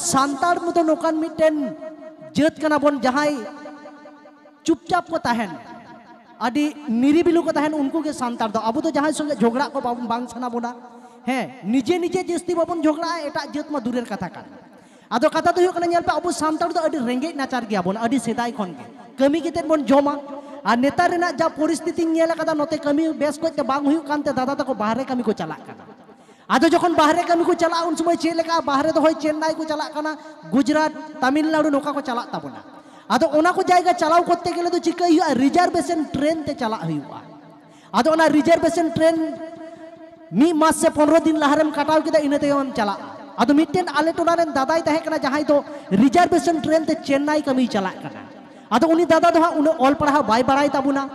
ᱥᱟᱱᱛᱟᱲ ᱢᱚᱛᱚ ᱱᱚᱠᱟᱱ ᱢᱤᱫᱴᱮᱱ ᱡᱟᱹᱛ ᱠᱟᱱᱟ ᱵᱚᱱ ᱡᱟᱦᱟᱸᱭ ᱪᱩᱯᱪᱟᱯ ᱠᱚ ᱛᱟᱦᱮᱱ ᱟᱹᱰᱤ ᱱᱤᱨᱤᱵᱤᱞᱩ ᱠᱚ ᱛᱟᱦᱮᱱ ᱩᱱᱠᱩ ᱜᱮ ᱥᱟᱱᱛᱟᱲ ᱫᱚ ᱟᱵᱚ ᱫᱚ ᱡᱟᱦᱟᱸᱭ ᱥᱚᱸᱜᱮ ᱡᱷᱚᱜᱽᱲᱟ ᱠᱚ ᱵᱟᱝ ᱥᱟᱱᱟ ᱵᱚᱱᱟ ᱦᱮᱸ ᱱᱤᱡᱮ ᱱᱤᱡᱮ ᱡᱟᱹᱥᱛᱤ ᱵᱟᱵᱚᱱ ᱡᱷᱚᱜᱽᱲᱟᱜᱼᱟ ᱮᱴᱟᱜ ᱡᱟᱹᱛ ᱢᱟ ᱫᱩᱨᱮᱨ ᱠᱟᱛᱷᱟ ᱠᱟᱱᱟ ᱟᱫᱚ ᱠᱟᱛᱷᱟ ᱫᱚ ᱦᱩᱭᱩᱜ ᱠᱟᱱᱟ ᱧᱮᱞ ᱯᱮ ᱟᱵᱚ ᱥᱟᱱᱛᱟᱲ ᱫᱚ ᱟᱹᱰᱤ ᱨᱮᱸᱜᱮᱡ ᱱᱟᱪᱟᱨ ᱜᱮᱭᱟ ᱵᱚᱱ ᱟᱹᱰᱤ ᱥᱮᱫᱟᱭ ᱠᱷᱚᱱ ᱜᱮ ᱠᱟᱹᱢᱤ ᱠᱟᱛᱮᱫ ᱵᱚᱱ ᱡᱚᱢᱟ ᱟᱨ ᱱᱮᱛᱟᱨ ᱨᱮᱱᱟᱜ ᱡᱟ ᱯᱚᱨᱤᱥᱛᱷᱤᱛᱤᱧ ᱧᱮᱞ ᱟᱠᱟᱫᱟ ᱱᱚᱛᱮ ᱠᱟᱹᱢᱤ ᱵᱮᱥ ᱠᱚᱡ ᱛᱮ ᱵᱟᱝ ᱦᱩᱭᱩᱜ ᱠᱟᱱᱛᱮ ᱫᱟᱫᱟ ᱛᱟᱠᱚ ᱵᱟᱦᱨᱮ ᱠᱟᱹᱢᱤ ᱠᱚ ᱪᱟᱞᱟᱜ ᱠᱟᱱᱟ अद जखन बाहरे कमी को चला उन समय चेक बाहरे तो होय चेन्नई को चला कना गुजरात तमिलनाडु नोका को चला तबना आदो को जायगा चलाव करते गेले तो चिका हुआ ट्रेन से चला हुआ आदो ओना ट्रेन मी मास से पंद्रह दिन लहरम कटाव इनतेम इनते तो चला आदो आले टोला तो रेन दादाई तहे कना तो रिजर्वेशन ट्रेन से चेन्नई कमी चला कना आदो दादा दो तो हाँ उन ऑल पढ़ा बाय बड़ाई तबुना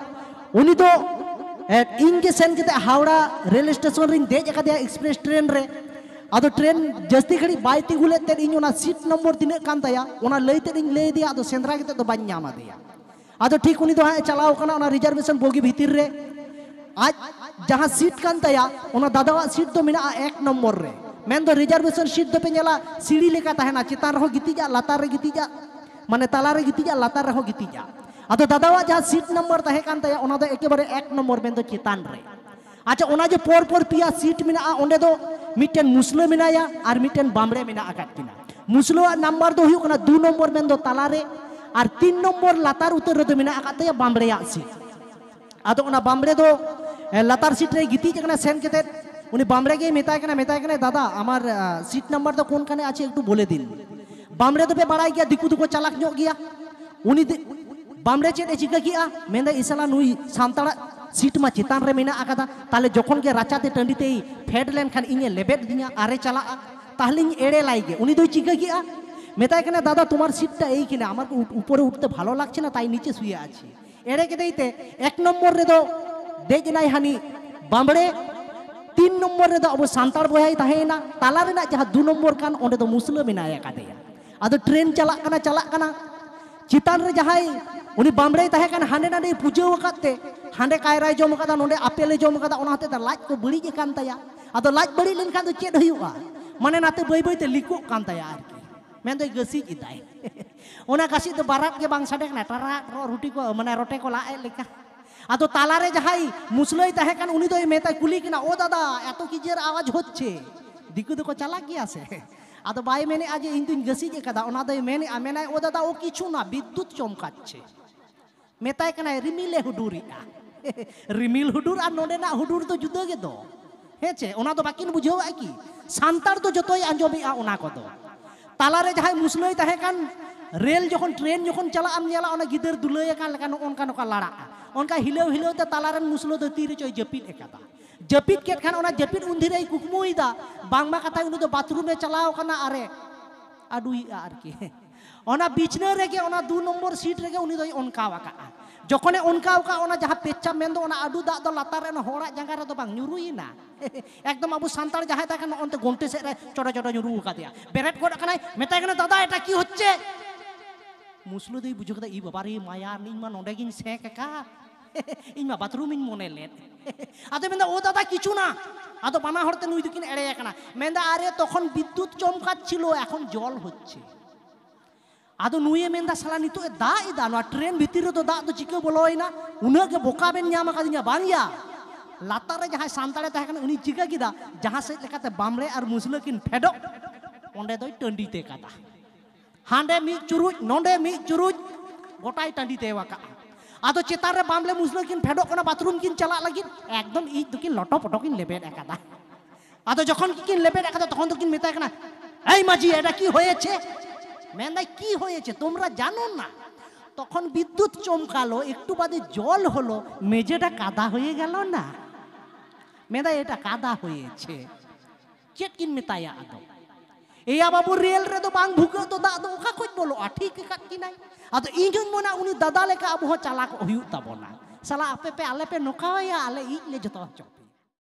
ᱮᱴ ᱤᱧ ᱜᱮ ᱥᱮᱱ ᱠᱟᱛᱮ ᱦᱟᱣᱲᱟ ᱨᱮᱞ ᱥᱴᱮᱥᱚᱱ ᱨᱤᱧ ᱫᱮᱡ ᱟᱠᱟᱫᱮᱭᱟ ᱮᱠᱥᱯᱨᱮᱥ ᱴᱨᱮᱱ ᱨᱮ ᱟᱫᱚ ᱴᱨᱮᱱ ᱡᱟᱹᱥᱛᱤ ᱜᱷᱟᱹᱲᱤᱡ ᱵᱟᱭ ᱛᱤᱸᱜᱩ ᱞᱮᱫ ᱛᱮ ᱤᱧ ᱚᱱᱟ ᱥᱤᱴ ᱱᱚᱢᱵᱚᱨ ᱛᱤᱱᱟᱹᱜ ᱠᱟᱱ ᱛᱟᱭᱟ ᱚᱱᱟ ᱞᱟᱹᱭ ᱛᱮᱫ ᱤᱧ ᱞᱟᱹᱭ ᱟᱫᱮᱭᱟ ᱟᱫᱚ ᱥᱮᱸᱫᱽᱨᱟ ᱠᱟᱛᱮ ᱫᱚ ᱵᱟᱹᱧ ᱧᱟᱢ ᱟᱫᱮᱭᱟ ᱟᱫᱚ ᱴᱷᱤᱠ ᱩᱱᱤ ᱫᱚ ᱦᱟᱸᱜ ᱪᱟᱞᱟᱣ ᱠᱟᱱᱟ ᱚᱱᱟ ᱨᱤᱡᱟᱨᱵᱷᱮᱥᱚᱱ ᱵᱚᱜᱤ ᱵᱷᱤᱛᱤᱨ ᱨᱮ ᱟᱡ ᱡᱟᱦᱟᱸ ᱥᱤᱴ ᱠᱟᱱ ᱛᱟᱭᱟ ᱚᱱᱟ ᱫᱟᱫᱟᱣᱟᱜ ᱥᱤᱴ ᱫᱚ ᱢᱮᱱᱟᱜᱼᱟ ᱮᱠ ᱱᱚᱢᱵᱚᱨ ᱨᱮ ᱢᱮᱱ ᱫᱚ ᱨᱤᱡᱟᱨᱵᱷᱮᱥᱚᱱ ᱥᱤᱴ ᱫᱚᱯᱮ ᱧᱮᱞᱟ ᱥᱤᱲᱤ ᱞᱮᱠᱟ ᱛᱟᱦᱮᱱᱟ ᱪᱮᱛᱟᱱ ᱨᱮᱦᱚᱸ ᱜᱤᱛᱤᱡᱼᱟ ᱞᱟᱛᱟᱨ ᱨᱮ ᱜᱤᱛᱤᱡᱼᱟ ᱢᱟᱱᱮ ᱛᱟᱞᱟ ᱨᱮ ᱜᱤᱛᱤᱡᱼᱟ ᱞᱟᱛᱟᱨ ᱨᱮᱦᱚᱸ ᱜᱤᱛᱤᱡᱼᱟ ᱟᱫᱚ ᱫᱟᱫᱟᱣᱟᱜ ᱡᱟᱦᱟᱸ ᱥᱤᱴ ᱱᱚᱢᱵᱚᱨ ᱛᱟᱦᱮᱸ ᱠᱟᱱ ᱛᱟᱭᱟ ᱚᱱᱟ ᱫᱚ ᱮᱠᱮᱵᱟᱨᱮ ᱮᱠ ᱱᱚᱢᱵᱚᱨ ᱢᱮᱱᱫᱚ ᱪᱮᱛᱟᱱ ᱨᱮ আচ্ছা, আচ্ছা ওনা আচ্ছা, যে পর পর পিয়া সিট মেনা ওনে দো মিটেন মুসলো মেনায়া আর মিটেন বামড়ে মেনা আকাট কিনা মুসলোয়ার নাম্বার দো হুয়ুক না দু নম্বর মেন দো তালারে আর তিন নম্বর লাতার উতর আচ্ছা, রে দো মেনা আকাতে বামড়েয়া সিট আদো ওনা বামড়ে দো লাতার সিট রে গিতি জাকনা সেন কেতে উনি বামড়ে গিয়ে মেতায় কেনা মেতায় কেনা দাদা আমার সিট নাম্বার দো কোনখানে আছে একটু বলে দিন বামড়ে দো পে বাড়াই গিয়া দিকু দুকু চালাক নিয়োগ গিয়া উনি ᱵᱟᱢᱲᱮ ᱪᱮᱫ ᱮ ᱪᱤᱠᱟᱹ ᱠᱮᱜᱼᱟ ᱢᱮᱱᱫᱟ ᱤᱥᱟᱞᱟ ᱱᱩᱭ ᱥᱟᱱᱛᱟᱲᱟᱜ ᱥᱤᱴ ᱢᱟ ᱪᱮᱛᱟᱱ ᱨᱮ ᱢᱮᱱᱟᱜ ᱟᱠᱟᱫᱟ ᱛᱟᱦᱞᱮ ᱡᱚᱠᱷᱚᱱ ᱜᱮ ᱨᱟᱪᱟᱛᱮ ফেড ᱯᱷᱮᱰ ᱞᱮᱱᱠᱷᱟᱱ ᱤᱧᱮ ᱞᱮᱵᱮᱫ আরে চালা তাহলে তাহলেই এড়ে লাইগে উনি তো চিকা কি মেতায় কেন দাদা তোমার সিটটা এই এইখানে আমার উপরে উঠতে ভালো লাগছে না তাই নিচে শুয়ে আছি এড়ে কেদেইতে এক নম্বর রে তো নাই হানি বামড়ে তিন নম্বর রে আবু সান্তার বহাই তাহে না তালা রে দু নম্বর কান ওঁডে তো মুসলিম মেনায় কাদেয়া আদো ট্রেন চালা কানা চালাক কানা citan re jahai uni bamrei tahe kan hande nade puja wakate hande kairai rai jom kata nonde apele jom kata onate ta like ko beli je kan taya atau like beli lin kan tu cek dahi wa mane nate boi boi te liku kan taya arki mento i gesi citai ona kasih tu barat ke bangsa dek na tara ro ruti ko mane rote leka atau talare jahai muslei tahe kan uni tu i metai kulik na o oh, dada atau kijer awaj hotche Diku tu kok calak ya sih? আদা বাই মেনে আগে ইন্তুন গসি যে কাদা ওনা দাই মেনে আমেনা ও দাদা ও কিছু না বিদ্যুৎ চমকাচ্ছে মেতাই কানা রিমিলে হুডুরিয়া রিমিল হুডুর আর নোডে না হুডুর তো জুদো গে দো হেচে ওনা তো বাকিন বুঝেও কি সান্তার তো যতই আঞ্জমি আ ওনা কদো তালারে যাহাই মুসলই তাহে কান রেল যখন ট্রেন যখন চালা আম নেলা ওনা গিদের দুলই কান লেকা নকা নকা লাড়া অনকা হিলেও হিলেও তে তালারেন মুসলো তো তীরে চই জপিট একাদা jepit ke kan ona jepit undi rei kukumui da bang ma kata yunudu batrume chalau kana are adui arki ona bichne rege ona du nomor sit rege unido i on kawaka jokone on kawaka ona jahat pecha mendo ona adu da do latare no hora jangka rado bang nyuruina ekdom abu santal jahat akan on te gonte se re chora chora nyuru katia beret koda kana meta kana tada eta ki hoche muslu de bujuk da i babari maya ning ma nonde gin se kaka ইমা ᱢᱟ bathroom ᱤᱧ ᱢᱚᱱᱮ ᱞᱮᱫ ᱟᱫᱚ ও দাদা কিছু না আদো বানা হরতে নুই দুকিন এড়ে একনা মেন্দা আরে তখন বিদ্যুৎ চমকাচ্ছিল এখন জল হচ্ছে আদো নুয়ে মেন্দা সালা নিতো দা ই দা না ট্রেন ভিতরে তো দা তো চিকে বলোই না উনাকে বোকাবেন বেন নিয়াম কাদিনা বানিয়া লাতারে যাহা সান্তাড়ে তাহে কানা উনি চিকা কিদা যাহা সে লেখাতে বামড়ে আর মুসলে কিন ফেডো অন্ডে দই টন্ডিতে কাদা হান্ডে মিক চুরুজ নন্ডে মিক চুরুজ গোটাই টান্ডিতে ওয়াকা ᱟᱫᱚ ᱪᱮᱛᱟᱱ ᱨᱮ ᱵᱟᱢᱞᱮ ᱢᱩᱥᱞᱟᱹ ᱠᱤᱱ ᱯᱷᱮᱰᱚᱜ ᱠᱟᱱᱟ ᱵᱟᱛᱷᱨᱩᱢ ᱠᱤᱱ ᱪᱟᱞᱟᱜ ᱞᱟᱹᱜᱤᱫ ᱮᱠᱫᱚᱢ ᱤᱡ ᱫᱚᱠᱤᱱ ᱞᱚᱴᱚ ᱯᱚᱴᱚ ᱠᱤᱱ ᱞᱮᱵᱮᱫ ᱟᱠᱟᱫᱟ ᱟᱫᱚ ᱡᱚᱠᱷᱚᱱ ᱠᱤᱱ ᱞᱮᱵᱮᱫ ᱟᱠᱟᱫᱟ তখন দকিন মেতায় কানা এই মাঝি এটা কি হয়েছে মেন্দাই কি হয়েছে তোমরা জানো না তখন বিদ্যুৎ চমকালো একটু বাদে জল হলো মেজেটা কাদা হয়ে গেল না মেদা এটা কাদা হয়েছে চেটকিন মেতায়া আদৌ එයා බබු රියල් රෙදු බං භුකෝ ᱛᱚ ᱫᱟᱜ ᱫᱚ ᱚᱠᱟ ᱠᱷᱚᱡ ᱵᱚᱞᱚᱜᱼᱟ ᱴᱷᱤᱠ ᱟᱠᱟᱫ ᱠᱤᱱᱟᱭ ᱟᱫᱚ ᱤᱧᱦᱚᱧ ᱢᱮᱱᱟ ᱩᱱᱤ ᱫᱟᱫᱟ ᱞᱮᱠᱟ ᱟᱵᱚ ᱦᱚᱸ ᱪᱟᱞᱟᱣ ᱦᱩᱭᱩᱜ ᱛᱟᱵᱚᱱᱟ ᱥᱟᱞᱟ ᱟᱯᱮ ᱯᱮ ᱟᱞᱮ ᱯᱮ ᱱᱚᱠᱟᱣᱟᱭᱟ ᱟᱞᱮ ᱤᱡ ᱞᱮ ᱡᱚᱛᱚ ᱦᱚᱪᱚ